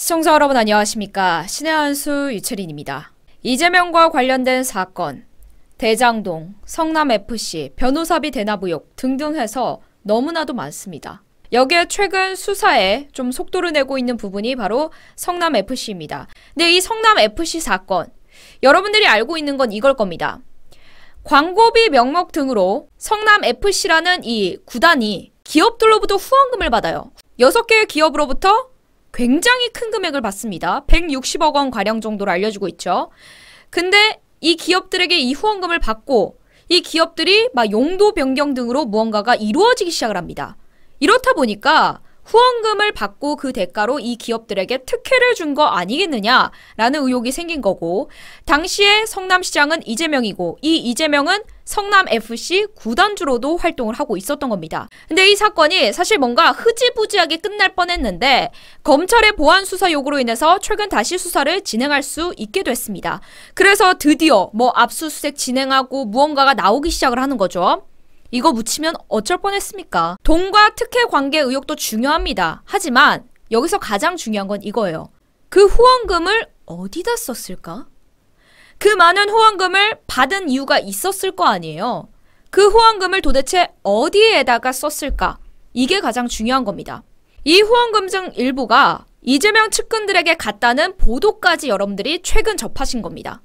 시청자 여러분 안녕하십니까. 신의 한수 유채린입니다. 이재명과 관련된 사건, 대장동, 성남FC, 변호사비 대납 의혹 등등 해서 너무나도 많습니다. 여기에 최근 수사에 좀 속도를 내고 있는 부분이 바로 성남FC입니다. 근데 이 성남FC 사건, 여러분들이 알고 있는 건 이걸 겁니다. 광고비 명목 등으로 성남FC라는 이 구단이 기업들로부터 후원금을 받아요. 6개의 기업으로부터 굉장히 큰 금액을 받습니다. 160억 원 가량 정도를 알려주고 있죠. 근데 이 기업들에게 이 후원금을 받고 이 기업들이 막 용도 변경 등으로 무언가가 이루어지기 시작을 합니다. 이렇다 보니까 후원금을 받고 그 대가로 이 기업들에게 특혜를 준 거 아니겠느냐라는 의혹이 생긴 거고 당시에 성남시장은 이재명이고 이 이재명은 성남FC 구단주로도 활동을 하고 있었던 겁니다. 근데 이 사건이 사실 뭔가 흐지부지하게 끝날 뻔했는데 검찰의 보안 수사 요구로 인해서 최근 다시 수사를 진행할 수 있게 됐습니다. 그래서 드디어 뭐 압수수색 진행하고 무언가가 나오기 시작을 하는 거죠. 이거 묻히면 어쩔 뻔했습니까? 돈과 특혜 관계 의혹도 중요합니다. 하지만 여기서 가장 중요한 건 이거예요. 그 후원금을 어디다 썼을까? 그 많은 후원금을 받은 이유가 있었을 거 아니에요. 그 후원금을 도대체 어디에다가 썼을까? 이게 가장 중요한 겁니다. 이 후원금 중 일부가 이재명 측근들에게 갔다는 보도까지 여러분들이 최근 접하신 겁니다.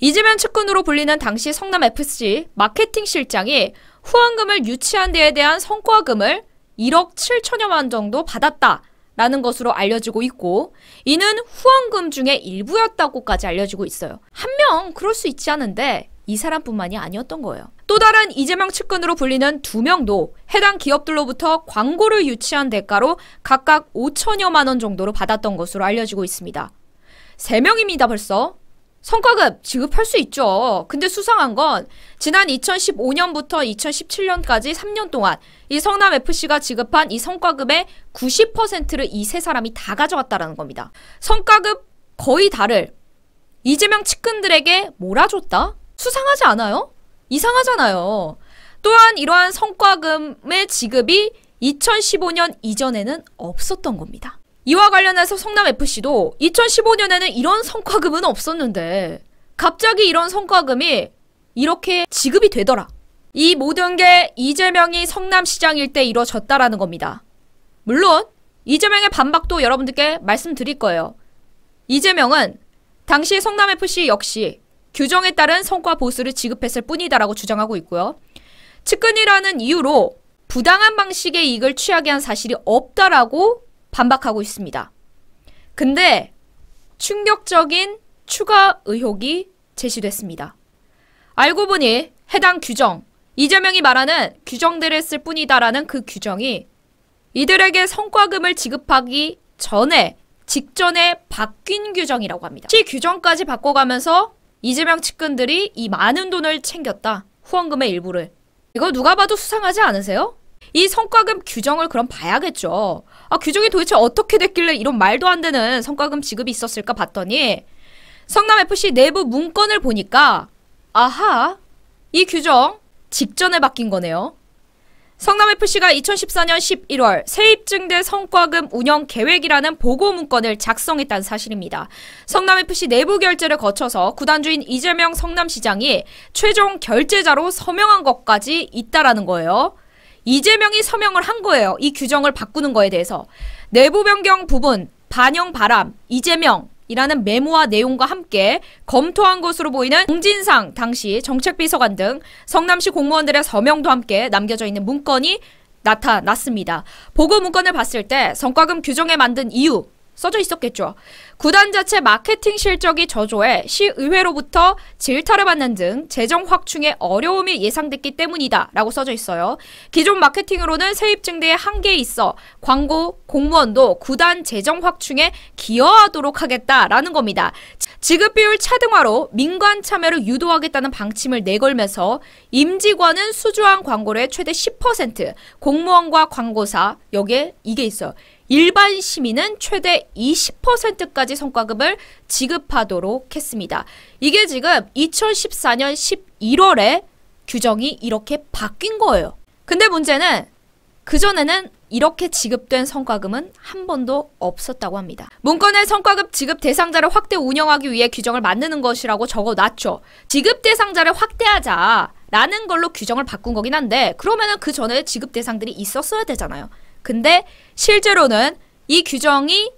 이재명 측근으로 불리는 당시 성남FC 마케팅 실장이 후원금을 유치한 데에 대한 성과금을 1억 7천여만 정도 받았다. 라는 것으로 알려지고 있고 이는 후원금 중에 일부였다고까지 알려지고 있어요. 한 명 그럴 수 있지 않은데 이 사람뿐만이 아니었던 거예요. 또 다른 이재명 측근으로 불리는 두 명도 해당 기업들로부터 광고를 유치한 대가로 각각 5천여만 원 정도로 받았던 것으로 알려지고 있습니다. 세명입니다 벌써. 성과급 지급할 수 있죠. 근데 수상한 건 지난 2015년부터 2017년까지 3년 동안 이 성남 FC가 지급한 이 성과급의 90%를 이 세 사람이 다 가져갔다라는 겁니다. 성과급 거의 다를 이재명 측근들에게 몰아줬다? 수상하지 않아요? 이상하잖아요. 또한 이러한 성과금의 지급이 2015년 이전에는 없었던 겁니다. 이와 관련해서 성남FC도 2015년에는 이런 성과금은 없었는데 갑자기 이런 성과금이 이렇게 지급이 되더라. 이 모든 게 이재명이 성남시장 일때 이뤄졌다라는 겁니다. 물론 이재명의 반박도 여러분들께 말씀드릴 거예요. 이재명은 당시 성남FC 역시 규정에 따른 성과 보수를 지급했을 뿐이다라고 주장하고 있고요. 측근이라는 이유로 부당한 방식의 이익을 취하게 한 사실이 없다라고 반박하고 있습니다. 근데 충격적인 추가 의혹이 제시됐습니다. 알고 보니 해당 규정, 이재명이 말하는 규정대로했을 뿐이다라는 그 규정이 이들에게 성과금을 지급하기 전에 직전에 바뀐 규정이라고 합니다. 시 규정까지 바꿔가면서 이재명 측근들이 이 많은 돈을 챙겼다. 후원금의 일부를. 이거 누가 봐도 수상하지 않으세요? 이 성과금 규정을 그럼 봐야겠죠. 아, 규정이 도대체 어떻게 됐길래 이런 말도 안 되는 성과금 지급이 있었을까 봤더니 성남FC 내부 문건을 보니까 아하, 이 규정 직전에 바뀐 거네요. 성남FC가 2014년 11월 세입증대 성과금 운영 계획이라는 보고 문건을 작성했다는 사실입니다. 성남FC 내부 결제를 거쳐서 구단주인 이재명 성남시장이 최종 결제자로 서명한 것까지 있다라는 거예요. 이재명이 서명을 한 거예요. 이 규정을 바꾸는 거에 대해서. 내부 변경 부분 반영 바람 이재명 이라는 메모와 내용과 함께 검토한 것으로 보이는 공진상 당시 정책비서관 등 성남시 공무원들의 서명도 함께 남겨져 있는 문건이 나타났습니다. 보고 문건을 봤을 때 성과금 규정에 만든 이유 써져 있었겠죠. 구단 자체 마케팅 실적이 저조해 시의회로부터 질타를 받는 등 재정 확충에 어려움이 예상됐기 때문이다 라고 써져 있어요. 기존 마케팅으로는 세입 증대에 한계에 있어 광고 공무원도 구단 재정 확충에 기여하도록 하겠다라는 겁니다. 지급 비율 차등화로 민관 참여를 유도하겠다는 방침을 내걸면서 임직원은 수주한 광고를 최대 10%, 공무원과 광고사 여기에 이게 있어요. 일반 시민은 최대 20%까지 성과급을 지급하도록 했습니다. 이게 지금 2014년 11월에 규정이 이렇게 바뀐 거예요. 근데 문제는 그전에는 이렇게 지급된 성과금은 한 번도 없었다고 합니다. 문건에 성과급 지급 대상자를 확대 운영하기 위해 규정을 만드는 것이라고 적어놨죠. 지급 대상자를 확대하자 라는 걸로 규정을 바꾼 거긴 한데 그러면은 그 전에 지급 대상들이 있었어야 되잖아요. 근데 실제로는 이 규정이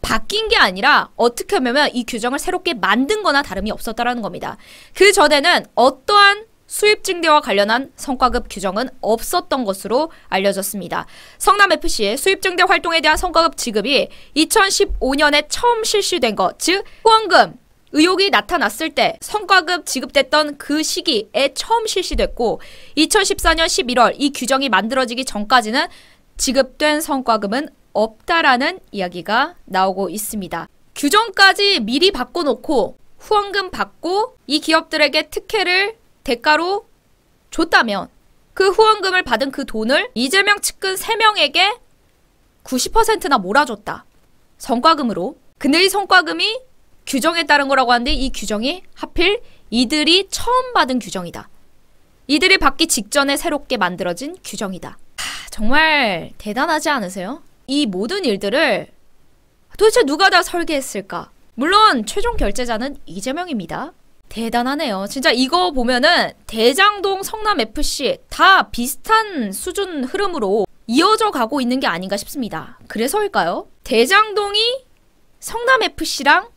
바뀐 게 아니라 어떻게 하면이 규정을 새롭게 만든 거나 다름이 없었다라는 겁니다. 그 전에는 어떠한 수입 증대와 관련한 성과급 규정은 없었던 것으로 알려졌습니다. 성남FC의 수입 증대 활동에 대한 성과급 지급이 2015년에 처음 실시된 것, 즉 후원금 의혹이 나타났을 때 성과급 지급됐던 그 시기에 처음 실시됐고 2014년 11월 이 규정이 만들어지기 전까지는 지급된 성과금은 없다라는 이야기가 나오고 있습니다. 규정까지 미리 바꿔놓고 후원금 받고 이 기업들에게 특혜를 대가로 줬다면 그 후원금을 받은 그 돈을 이재명 측근 3명에게 90%나 몰아줬다. 성과금으로. 근데 이 성과금이 규정에 따른 거라고 하는데 이 규정이 하필 이들이 처음 받은 규정이다. 이들이 받기 직전에 새롭게 만들어진 규정이다. 정말 대단하지 않으세요? 이 모든 일들을 도대체 누가 다 설계했을까? 물론 최종 결제자는 이재명입니다. 대단하네요. 진짜 이거 보면은 대장동 성남 FC 다 비슷한 수준 흐름으로 이어져 가고 있는 게 아닌가 싶습니다. 그래서일까요? 대장동이 성남 FC랑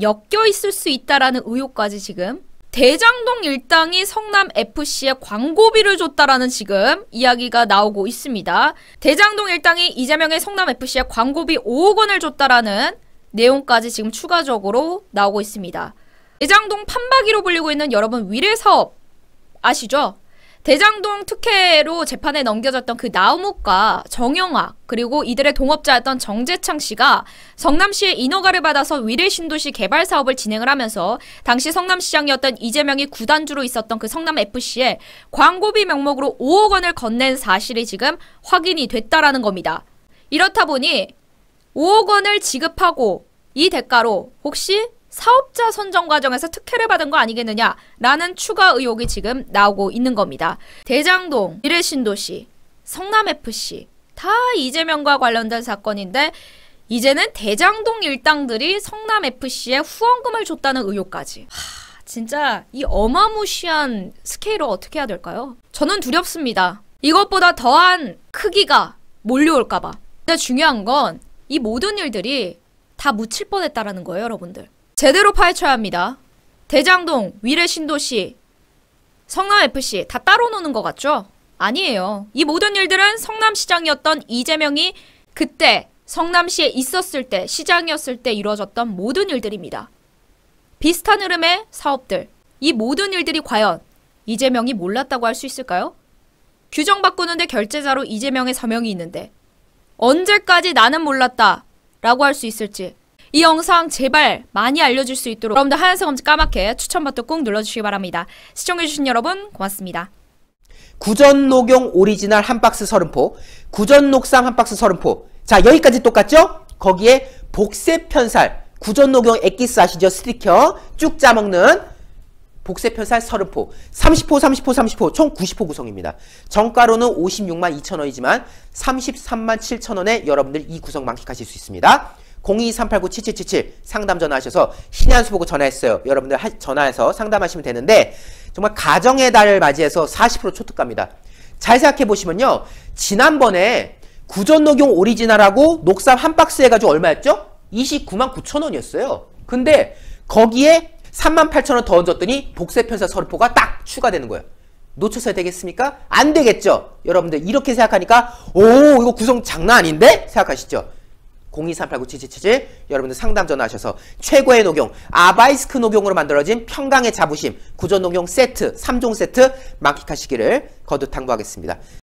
엮여 있을 수 있다라는 의혹까지 지금 대장동 일당이 성남 FC에 광고비를 줬다라는 지금 이야기가 나오고 있습니다. 대장동 일당이 이재명의 성남 FC에 광고비 5억 원을 줬다라는 내용까지 지금 추가적으로 나오고 있습니다. 대장동 판박이로 불리고 있는 여러분 위례 사업 아시죠? 대장동 특혜로 재판에 넘겨졌던 그 나우목과 정영아 그리고 이들의 동업자였던 정재창 씨가 성남시의 인허가를 받아서 위례 신도시 개발 사업을 진행을 하면서 당시 성남시장이었던 이재명이 구단주로 있었던 그 성남FC에 광고비 명목으로 5억 원을 건넨 사실이 지금 확인이 됐다라는 겁니다. 이렇다 보니 5억 원을 지급하고 이 대가로 혹시 사업자 선정 과정에서 특혜를 받은 거 아니겠느냐라는 추가 의혹이 지금 나오고 있는 겁니다. 대장동, 미래신도시, 성남FC 다 이재명과 관련된 사건인데 이제는 대장동 일당들이 성남FC에 후원금을 줬다는 의혹까지. 하, 진짜 이 어마무시한 스케일을 어떻게 해야 될까요? 저는 두렵습니다. 이것보다 더한 크기가 몰려올까봐. 근데 중요한 건 이 모든 일들이 다 묻힐 뻔했다라는 거예요, 여러분들. 제대로 파헤쳐야 합니다. 대장동, 위례신도시, 성남FC 다 따로 노는 것 같죠? 아니에요. 이 모든 일들은 성남시장이었던 이재명이 그때 성남시에 있었을 때, 시장이었을 때 이루어졌던 모든 일들입니다. 비슷한 흐름의 사업들, 이 모든 일들이 과연 이재명이 몰랐다고 할 수 있을까요? 규정 바꾸는데 결제자로 이재명의 서명이 있는데 언제까지 나는 몰랐다 라고 할 수 있을지 이 영상 제발 많이 알려줄 수 있도록 여러분들 하얀색 엄지 까맣게 추천 버튼 꼭 눌러주시기 바랍니다. 시청해주신 여러분 고맙습니다. 구전 녹용 오리지널 한 박스 30포, 구전 녹상 한 박스 30포. 자, 여기까지 똑같죠? 거기에 복세 편살, 구전 녹용 액기스 아시죠? 스티커 쭉 짜먹는 복세편살 30포, 30포, 30포, 30포 총 90포 구성입니다. 정가로는 56만 2천원이지만 33만 7천원에 여러분들 이 구성 만끽하실 수 있습니다. 02-389-7777 상담 전화하셔서 신한수 보고 전화했어요. 여러분들 하, 전화해서 상담하시면 되는데 정말 가정의 달을 맞이해서 40% 초특가입니다. 잘 생각해 보시면요. 지난번에 구전녹용 오리지널하고 녹삼 한 박스 해가지고 얼마였죠? 29만 9천 원이었어요. 근데 거기에 3만 8천 원더 얹었더니 복세편사 서류포가 딱 추가되는 거예요. 놓쳤어야 되겠습니까? 안 되겠죠? 여러분들 이렇게 생각하니까 오 이거 구성 장난 아닌데? 생각하시죠? 02389777 여러분들 상담 전화하셔서 최고의 녹용 아바이스크 녹용으로 만들어진 평강의 자부심 구조 녹용 세트 3종 세트 만끽하시기를 거듭 당부하겠습니다.